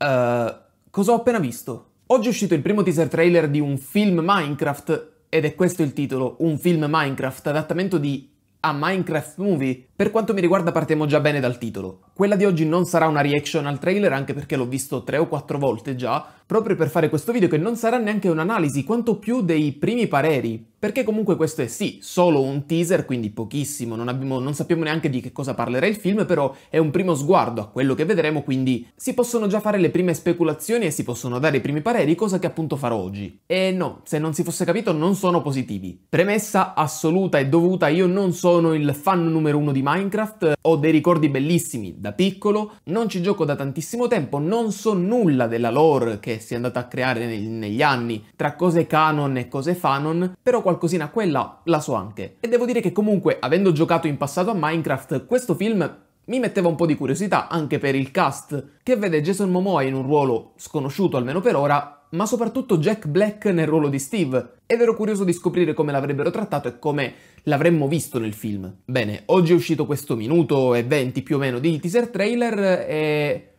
Uh, cosa ho appena visto? Oggi è uscito il primo teaser trailer di un film Minecraft, ed è questo il titolo, un film Minecraft, adattamento di A Minecraft Movie, per quanto mi riguarda partiamo già bene dal titolo. Quella di oggi non sarà una reaction al trailer anche perché l'ho visto tre o quattro volte già, proprio per fare questo video che non sarà neanche un'analisi, quanto più dei primi pareri, perché comunque questo è sì, solo un teaser, quindi pochissimo, non, abbiamo, non sappiamo neanche di che cosa parlerà il film, però è un primo sguardo a quello che vedremo, quindi si possono già fare le prime speculazioni e si possono dare i primi pareri, cosa che appunto farò oggi. E no, se non si fosse capito non sono positivi. Premessa assoluta e dovuta, io non sono il fan numero uno di Marvel, Minecraft eh, ho dei ricordi bellissimi da piccolo, non ci gioco da tantissimo tempo, non so nulla della lore che si è andata a creare neg- negli anni, tra cose canon e cose fanon, però qualcosina quella la so anche. E devo dire che comunque, avendo giocato in passato a Minecraft, questo film mi metteva un po' di curiosità anche per il cast, che vede Jason Momoa in un ruolo sconosciuto almeno per ora, ma soprattutto Jack Black nel ruolo di Steve, ed ero curioso di scoprire come l'avrebbero trattato e come l'avremmo visto nel film. Bene, oggi è uscito questo minuto e venti più o meno di teaser trailer e...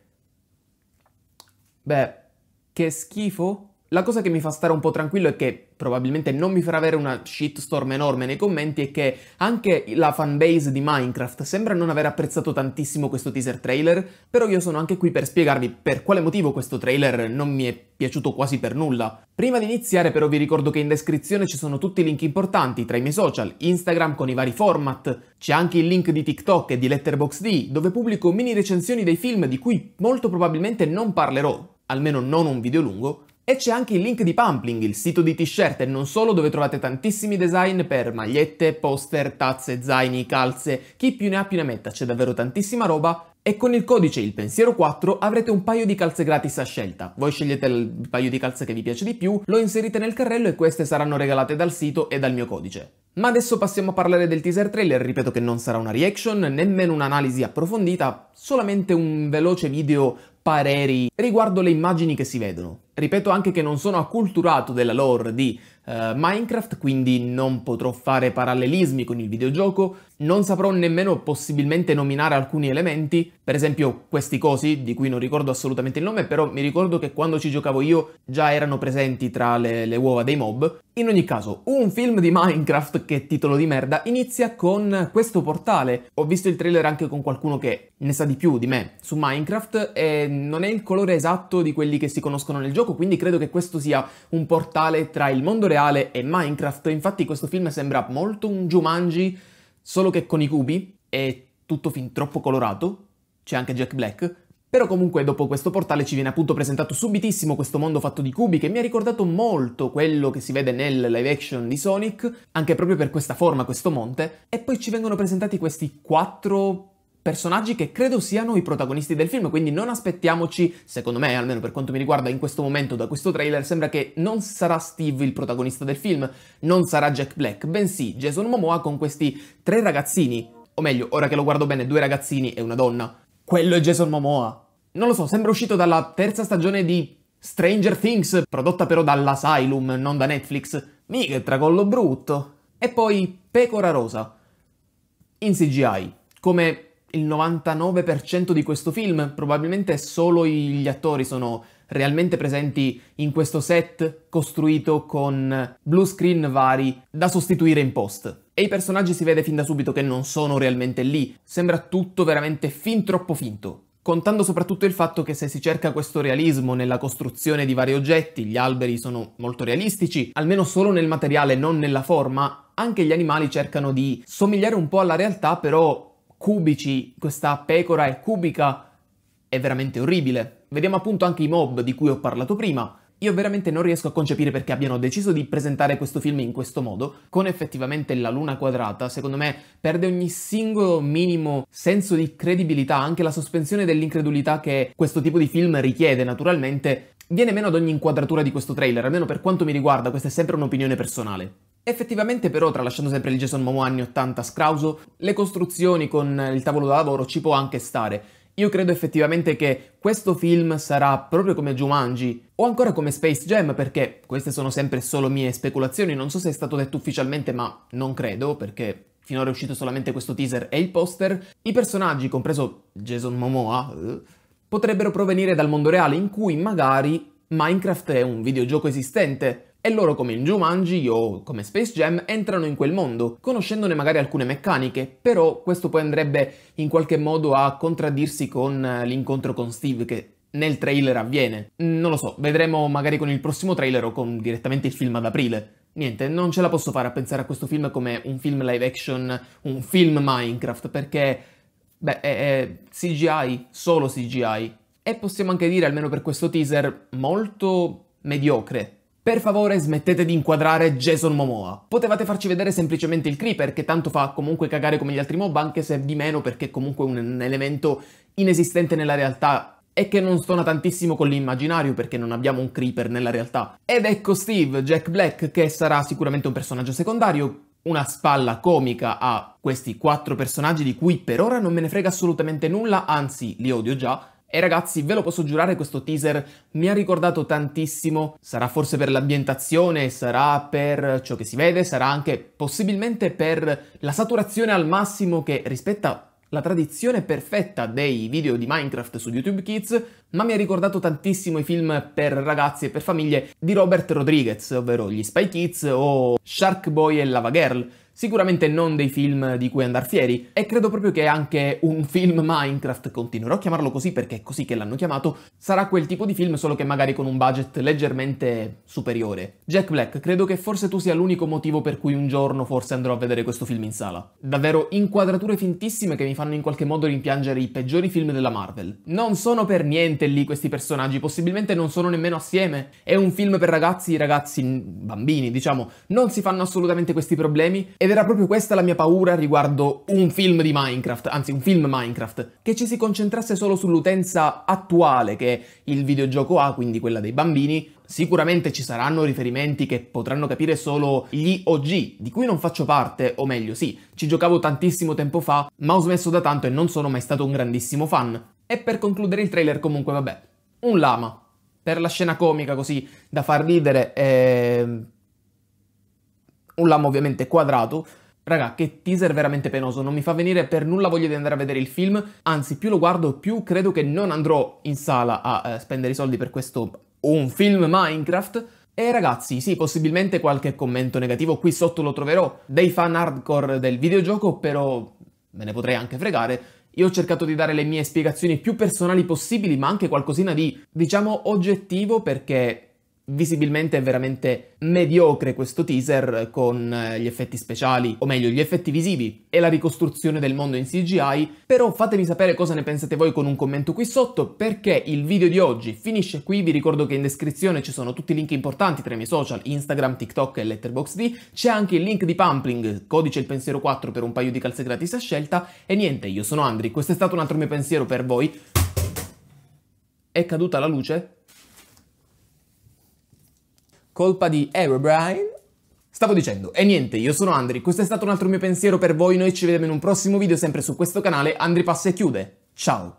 Beh, che schifo? La cosa che mi fa stare un po' tranquillo e che probabilmente non mi farà avere una shitstorm enorme nei commenti è che anche la fanbase di Minecraft sembra non aver apprezzato tantissimo questo teaser trailer, però io sono anche qui per spiegarvi per quale motivo questo trailer non mi è piaciuto quasi per nulla. Prima di iniziare però vi ricordo che in descrizione ci sono tutti i link importanti tra i miei social, Instagram con i vari format, c'è anche il link di TikTok e di Letterboxd dove pubblico mini recensioni dei film di cui molto probabilmente non parlerò, almeno non un video lungo, e c'è anche il link di Pumpling, il sito di t-shirt e non solo dove trovate tantissimi design per magliette, poster, tazze, zaini, calze, chi più ne ha più ne metta, c'è davvero tantissima roba e con il codice ilpensiero 4 avrete un paio di calze gratis a scelta. Voi scegliete il paio di calze che vi piace di più, lo inserite nel carrello e queste saranno regalate dal sito e dal mio codice. Ma adesso passiamo a parlare del teaser trailer, ripeto che non sarà una reaction, nemmeno un'analisi approfondita, solamente un veloce video pareri riguardo le immagini che si vedono ripeto anche che non sono acculturato della lore di uh, Minecraft, quindi non potrò fare parallelismi con il videogioco, non saprò nemmeno possibilmente nominare alcuni elementi, per esempio questi cosi, di cui non ricordo assolutamente il nome, però mi ricordo che quando ci giocavo io già erano presenti tra le, le uova dei mob. In ogni caso, un film di Minecraft, che titolo di merda, inizia con questo portale. Ho visto il trailer anche con qualcuno che ne sa di più di me su Minecraft e non è il colore esatto di quelli che si conoscono nel gioco, quindi credo che questo sia un portale tra il mondo reale e Minecraft, infatti questo film sembra molto un Jumanji, solo che con i cubi, è tutto fin troppo colorato, c'è anche Jack Black, però comunque dopo questo portale ci viene appunto presentato subitissimo questo mondo fatto di cubi che mi ha ricordato molto quello che si vede nel live action di Sonic, anche proprio per questa forma, questo monte, e poi ci vengono presentati questi quattro personaggi che credo siano i protagonisti del film, quindi non aspettiamoci, secondo me, almeno per quanto mi riguarda in questo momento da questo trailer, sembra che non sarà Steve il protagonista del film, non sarà Jack Black, bensì Jason Momoa con questi tre ragazzini, o meglio, ora che lo guardo bene, due ragazzini e una donna. Quello è Jason Momoa. Non lo so, sembra uscito dalla terza stagione di Stranger Things, prodotta però dall'Asylum, non da Netflix. Mica tracollo brutto. E poi Pecora Rosa. In CGI, come il 99% di questo film, probabilmente solo gli attori sono realmente presenti in questo set costruito con blue screen vari da sostituire in post. E i personaggi si vede fin da subito che non sono realmente lì, sembra tutto veramente fin troppo finto. Contando soprattutto il fatto che se si cerca questo realismo nella costruzione di vari oggetti, gli alberi sono molto realistici, almeno solo nel materiale, non nella forma, anche gli animali cercano di somigliare un po' alla realtà, però cubici, questa pecora è cubica, è veramente orribile. Vediamo appunto anche i mob di cui ho parlato prima. Io veramente non riesco a concepire perché abbiano deciso di presentare questo film in questo modo, con effettivamente la luna quadrata, secondo me perde ogni singolo minimo senso di credibilità, anche la sospensione dell'incredulità che questo tipo di film richiede naturalmente, viene meno ad ogni inquadratura di questo trailer, almeno per quanto mi riguarda, questa è sempre un'opinione personale. Effettivamente però, tralasciando sempre il Jason Momoa anni 80 scrauso, le costruzioni con il tavolo da lavoro ci può anche stare. Io credo effettivamente che questo film sarà proprio come Jumanji o ancora come Space Jam perché queste sono sempre solo mie speculazioni, non so se è stato detto ufficialmente ma non credo perché finora è uscito solamente questo teaser e il poster. I personaggi, compreso Jason Momoa, eh, potrebbero provenire dal mondo reale in cui magari Minecraft è un videogioco esistente e loro come in Jumanji o come Space Jam entrano in quel mondo, conoscendone magari alcune meccaniche, però questo poi andrebbe in qualche modo a contraddirsi con eh, l'incontro con Steve che nel trailer avviene. Mm, non lo so, vedremo magari con il prossimo trailer o con direttamente il film ad aprile. Niente, non ce la posso fare a pensare a questo film come un film live action, un film Minecraft, perché, beh, è, CGI, solo CGI. E possiamo anche dire, almeno per questo teaser, molto mediocre. Per favore smettete di inquadrare Jason Momoa. Potevate farci vedere semplicemente il creeper che tanto fa comunque cagare come gli altri mob anche se di meno perché comunque è un elemento inesistente nella realtà e che non stona tantissimo con l'immaginario perché non abbiamo un creeper nella realtà. Ed ecco Steve, Jack Black, che sarà sicuramente un personaggio secondario, una spalla comica a questi quattro personaggi di cui per ora non me ne frega assolutamente nulla, anzi li odio già, e ragazzi, ve lo posso giurare, questo teaser mi ha ricordato tantissimo, sarà forse per l'ambientazione, sarà per ciò che si vede, sarà anche possibilmente per la saturazione al massimo che rispetta la tradizione perfetta dei video di Minecraft su YouTube Kids, ma mi ha ricordato tantissimo i film per ragazzi e per famiglie di Robert Rodriguez, ovvero gli Spy Kids o Shark Boy e Lava Girl. Sicuramente non dei film di cui andar fieri, e credo proprio che anche un film Minecraft, continuerò a chiamarlo così perché è così che l'hanno chiamato, sarà quel tipo di film solo che magari con un budget leggermente superiore. Jack Black, credo che forse tu sia l'unico motivo per cui un giorno forse andrò a vedere questo film in sala. Davvero inquadrature fintissime che mi fanno in qualche modo rimpiangere i peggiori film della Marvel. Non sono per niente realmente lì questi personaggi, possibilmente non sono nemmeno assieme. È un film per ragazzi, ragazzi bambini, diciamo, non si fanno assolutamente questi problemi ed era proprio questa la mia paura riguardo un film di Minecraft, anzi un film Minecraft, che ci si concentrasse solo sull'utenza attuale che il videogioco ha, quindi quella dei bambini, Sicuramente ci saranno riferimenti che potranno capire solo gli OG, di cui non faccio parte, o meglio sì, ci giocavo tantissimo tempo fa, ma ho smesso da tanto e non sono mai stato un grandissimo fan. E per concludere il trailer comunque, vabbè, un lama. Per la scena comica così, da far ridere, eh... un lama ovviamente quadrato. Raga, che teaser veramente penoso, non mi fa venire per nulla voglia di andare a vedere il film, anzi più lo guardo più credo che non andrò in sala a eh, spendere i soldi per questo un film Minecraft. E ragazzi, sì, possibilmente qualche commento negativo qui sotto lo troverò, dei fan hardcore del videogioco, però me ne potrei anche fregare, io ho cercato di dare le mie spiegazioni più personali possibili, ma anche qualcosina di, diciamo, oggettivo perché visibilmente è veramente mediocre questo teaser con eh, gli effetti speciali, o meglio gli effetti visivi e la ricostruzione del mondo in CGI, però fatemi sapere cosa ne pensate voi con un commento qui sotto perché il video di oggi finisce qui, vi ricordo che in descrizione ci sono tutti i link importanti tra i miei social, Instagram, TikTok e Letterboxd, c'è anche il link di Pumpling, codice il pensiero 4 per un paio di calze gratis a scelta e niente, io sono Andri, questo è stato un altro mio pensiero per voi. È caduta la luce? Colpa di Herobrine? Stavo dicendo, e niente, io sono Andri, questo è stato un altro mio pensiero per voi, noi ci vediamo in un prossimo video sempre su questo canale, Andri Passa e chiude, ciao!